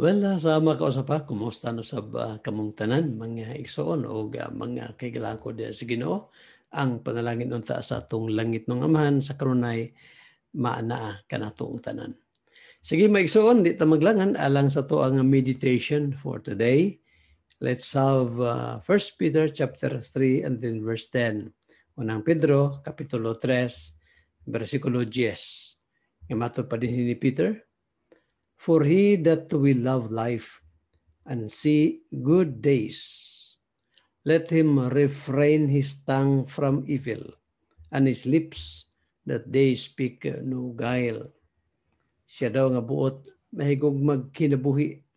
Well, sa makausap ah, pa, kumusta no sa kamong tanan mga igsoon o ah, mga kaigalaan ko sa Ginoo ang panalangin unta sa atong langit ng amahan sa karunay maanaa kanatong tanan. Sige mga maigsoon, di ta maglangan alang sa to ang meditation for today. Let's solve uh, ah, 1 Peter chapter 3 and then verse 10. Unang Pedro, Kapitulo 3, versikulo 10. Nga matod pa din ni Peter, For he that will love life and see good days, let him refrain his tongue from evil and his lips that they speak no guile. Siya daw nga buot, mahigog magkinabuhi.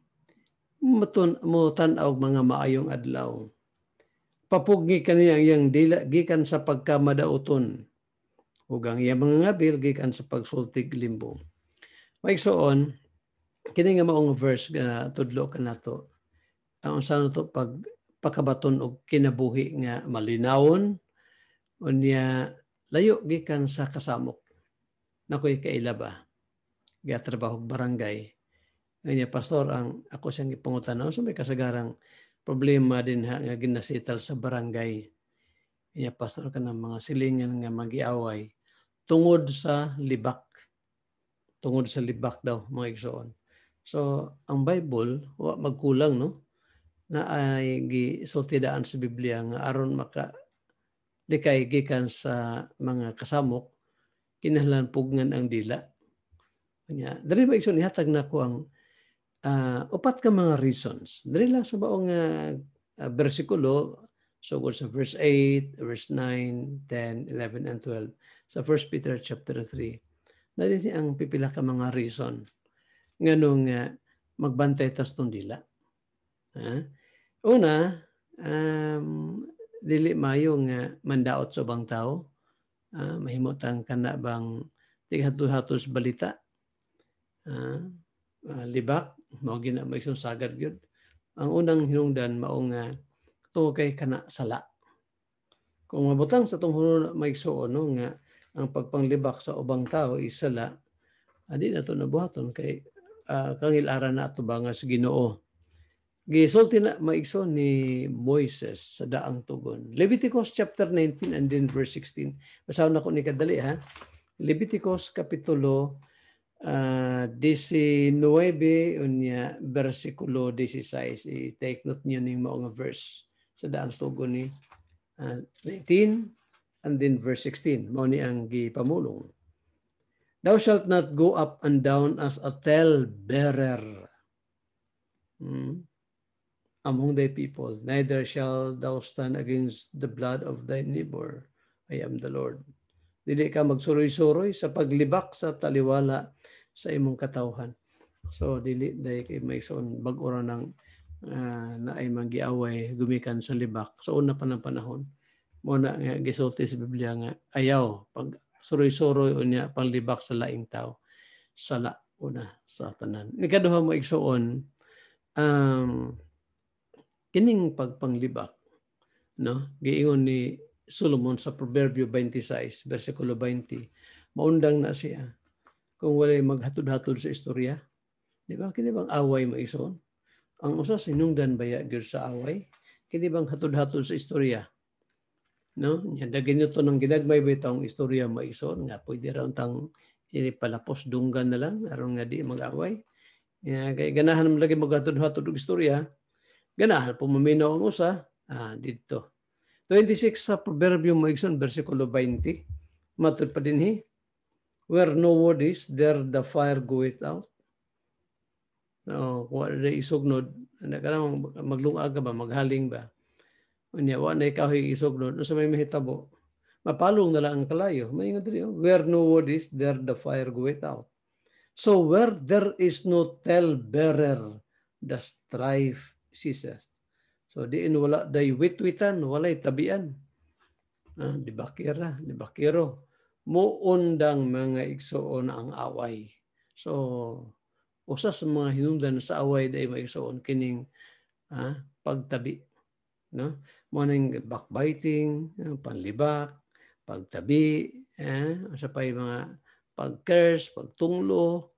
Matun, og mga maayong adlaw. Papugi kaniya ang dila gikan sa pagkamadauton. Hugang iya mga ngabil gikan sa pagsultig limbo. Maigsoon, Kini nga maong verse nga tudlo kanato. Ang sa to pag pakabaton og kinabuhi nga malinawon unya layo gikan sa kasamok nakoy kailaba gatrabaho barangay unya pastor ang ako siyang gipangutanon so may kasagarang problema din ha nga ginasital sa barangay niya pastor ka ng mga silingan nga magiaway tungod sa libak. Tungod sa libak daw, mga igsoon. So, ang Bible, wa magkulang, no? Na ay gisultidaan sa Biblia nga aron maka di gikan sa mga kasamok, kinahlan pugngan ang dila. Kanya, dali ba ikson ihatag na ko ang uh, upat ka mga reasons. Dali lang sa baong uh, uh, bersikulo, so good sa verse 8, verse 9, 10, 11, and 12. Sa 1 Peter chapter 3, dali ang pipila ka mga reason nganong uh, magbantay tas dila. Ha? Una, um, dili mayo nga mandaot sa ubang tao. Uh, mahimutang kana bang tighatuhatos balita. Uh, uh, libak, mao gina maisong sagad gyud. Ang unang hinungdan mao nga to kay kana sala. Kung mabutang sa tong huno maigsuon no, nga ang pagpanglibak sa ubang tao is sala, adi na to nabuhaton kay uh, ah, kang ilaran ba nga sa Ginoo. Gisulti na maigso ni Moises sa daang tugon. Leviticus chapter 19 and then verse 16. Basahon na ko ni kadali ha. Leviticus kapitulo uh, ah, 19 unya bersikulo 16. I-take note niyo ning mga verse sa daang tugon ni uh, ah, 19 and then verse 16. Mao ni ang gipamulong. Thou shalt not go up and down as a tell-bearer hmm, among thy people, neither shall thou stand against the blood of thy neighbor. I am the Lord. Dili ka magsuroy-suroy sa paglibak sa taliwala sa imong katawhan. So dili dai kay may maison bag-o ng uh, ah, na ay manggiaway gumikan sa libak. So una pa ng panahon mo na nga gisulti sa Biblia nga ayaw pag suroy-suroy unya panglibak sa laing tao sala una sa tanan nagaduha mo igsuon um, kining pagpanglibak no giingon ni Solomon sa Proverbio 26 bersikulo 20 maundang na siya kung walay maghatod-hatod sa istorya di ba kini bang away mo igsuon ang usa sinungdan baya gyud sa away kini bang hatod-hatod sa istorya No? Nya ganito nang ginagmay bitong istorya maison nga pwede ra untang ini palapos dunggan na lang aron nga di mag-away. Nya kay ganahan man lagi magadto-hatod og istorya. Ganahan pumamino ang usa ah, dito. 26 sa Proverbio maigson bersikulo 20. matud pa dinhi Where no wood is, there the fire goeth out. No, what wala na isugnod, nagkarang maglungag ba, maghaling ba? Unya wa nay kahoy no sa may mahitabo. Mapalong na lang ang kalayo. May nga diri, oh. where no wood is there the fire goeth out. So where there is no tell bearer the strife ceases. So diin wala day witwitan, walay tabian. Ah, di bakira, di bakiro. Muundang mga igsuon ang away. So usa sa mga hinungdan sa away day maigsuon kining ah, pagtabi No? Morning backbiting, panlibak, pagtabi, eh, sa pa yung mga pag-curse, pagtunglo,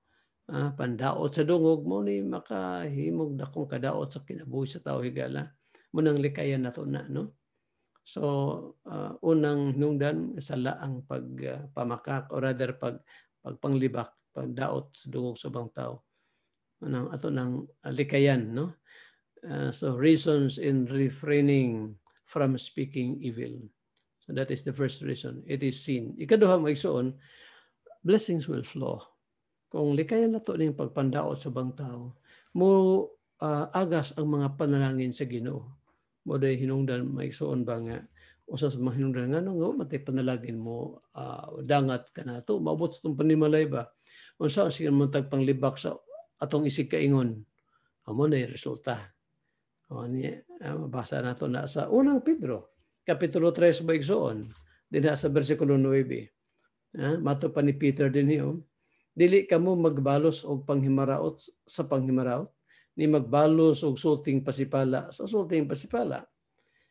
ah, pandaot sa dungog mo ni makahimog dakong kadaot sa kinabuhi sa tao higala. Munang likayan na to na. No? So, uh, unang nungdan, sala ang pagpamakak ah, uh, or rather pag, pagpanglibak, pagdaot sa dungog sa bang tao. Anong, ato ng uh, ah, likayan. No? Uh, so reasons in refraining from speaking evil. So that is the first reason. It is sin. Ikaduha mo igsoon, blessings will flow. Kung likayan na to ng pagpandaot sa bang tao, mo uh, agas ang mga panalangin sa Ginoo. Mo day hinungdan maiksoon ba nga usa sa mga hinungdan nga nga matay panalangin mo uh, dangat ka na to maabot sa panimalay ba unsa ang sige mo tagpanglibak sa atong isig kaingon amo na resulta o, ni, mabasa eh, nato na sa unang Pedro, Kapitulo 3, Baigsoon, din sa bersikulo 9. Ha? Mato pa ni Peter din niyo, Dili kamo magbalos og panghimaraot sa panghimaraot, ni magbalos og sulting pasipala sa sulting pasipala.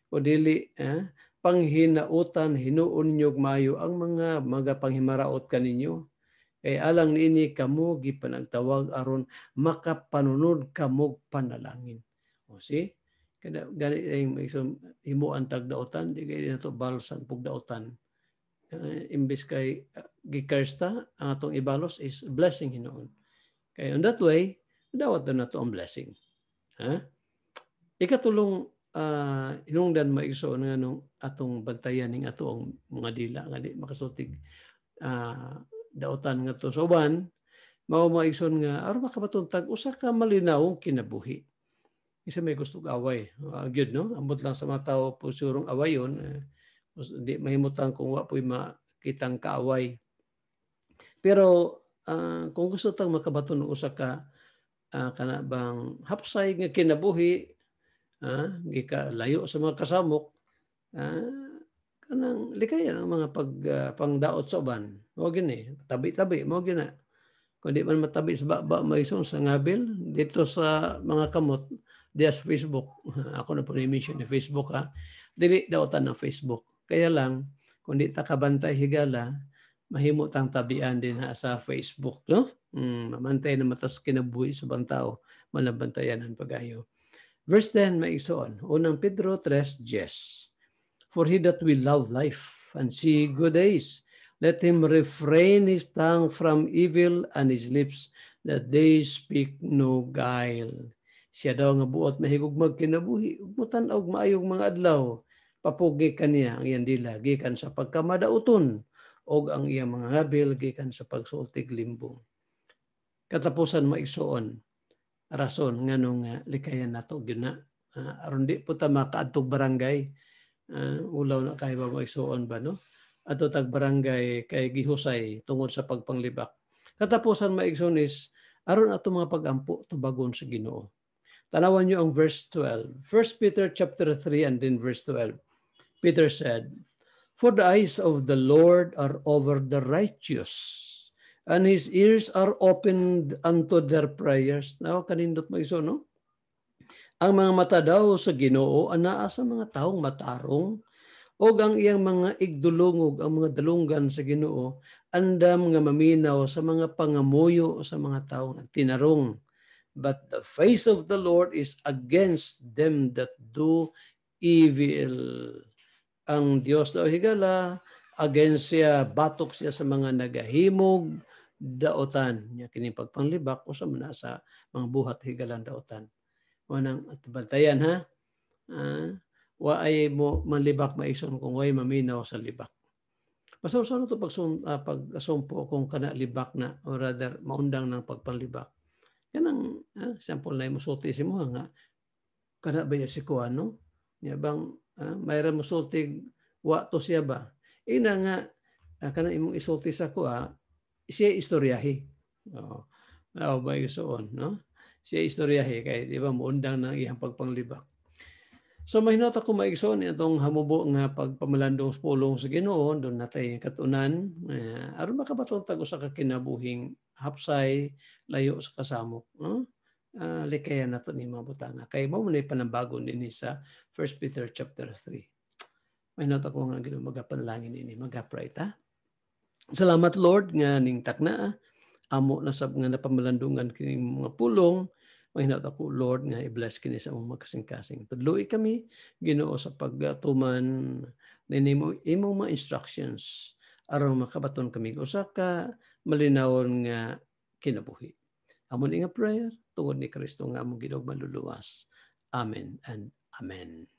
O dili, eh, panghinautan, hinuon nyo mayo ang mga mga panghimaraot kaninyo. eh, alang niini kamo gipanagtawag aron makapanunod kamo panalangin. O see? Kada gani ang isang himuan tag daotan, di kay nato balsang pug daotan. Uh, ah, imbes kay uh, gikarsta ang atong ibalos is blessing hinoon. Kay on that way, dawat na nato ang blessing. Ha? Huh? Ikatulong uh, hinungdan maigsoon nga nung atong bantayan ning atong mga dila nga di makasultig uh, daotan nga to soban uban mao maigsoon nga aron makabatong tag usa ka malinawong kinabuhi isa may gustong away. Uh, ah, good, no? Ambot lang sa mga tao po surong away yun. Hindi eh. uh, mahimutang kung wa po'y makitang kaaway. Pero uh, kung gusto tang makabato ng usa ka uh, kana hapsay nga kinabuhi uh, gika layo sa mga kasamok uh, kanang likay ang mga pag uh, pangdaot sa uban mo gini tabi-tabi mo gina kundi man matabi sa baba maison sa ngabil dito sa mga kamot diya sa Facebook ako na po na-mention ni Facebook ha dili dautan ng Facebook kaya lang kundi takabantay higala mahimo tang tabian din ha sa Facebook no mm, mamantay na matas kinabuhi sa bantao malabantayan ang pagayo verse 10 maison unang Pedro 3 yes for he that will love life and see good days Let him refrain his tongue from evil and his lips that they speak no guile. Siya daw nga buot mahigugmag kinabuhi, ugmutan og maayong mga adlaw. Papugi kaniya ang iyang dila gikan sa pagkamadauton og ang iyang mga habil gikan sa pagsultig limbong. Katapusan maigsuon rason nganong uh, ah, likayan nato gyud na uh, aron di po ta makaadtog barangay uh, ulaw na kay ba maigsuon ba no ato tag barangay kay gihusay tungod sa pagpanglibak. Katapusan maigsonis aron ato mga pagampo tubagon sa Ginoo. Tanawan niyo ang verse 12. 1 Peter chapter 3 and then verse 12. Peter said, For the eyes of the Lord are over the righteous, and His ears are opened unto their prayers. Now, kanindot mo iso, no? Ang mga mata daw sa ginoo, anaa sa mga taong matarong, o ang iyang mga igdulungog ang mga dalunggan sa Ginoo andam nga maminaw sa mga pangamuyo sa mga tawo nga tinarong but the face of the Lord is against them that do evil ang Dios daw higala against siya batok siya sa mga nagahimog daotan nya kini pagpanglibak o sa manasa mga buhat higalan daotan mo nang at bantayan ha ah, wa ay mo manlibak maison kung way maminaw sa libak. Masaw-saw na ano ito pag, uh, pag kung kana libak na or rather maundang ng pagpanlibak. Yan ang uh, ah, sample na musulti si mo nga kana ba ya si kuan no? Nya bang uh, ah, mayra musulti wa to siya ba? Ina nga uh, kana imong isulti sa ko kuha siya istoryahi. Oh. Ano ba yung suon, no? Siya istoryahi kay di ba muundang ng iyang pagpanglibak. So mahinot ako maigsoon atong hamubo nga pagpamalandong pulong sa Ginoo doon natay katunan uh, aron makabaton tag usa ka kinabuhing hapsay layo sa kasamok no? Uh, ah, likayan nato ni mga butanga kay mao man panambago dinhi sa 1 Peter chapter 3. Mahinot ko nga Ginoo magapanlangin ini magapray ta. Salamat Lord nga ning takna ah. amo na sab nga napamalandungan kining mga pulong Panginoon ako, Lord, nga i-bless kini sa among magkasing-kasing. Tudloy kami, Ginoo, sa pagtuman ninimo imong mga instructions aron makabaton kami usa ka malinawon nga kinabuhi. Amon nga prayer tungod ni Kristo nga among Ginoong maluluwas. Amen and amen.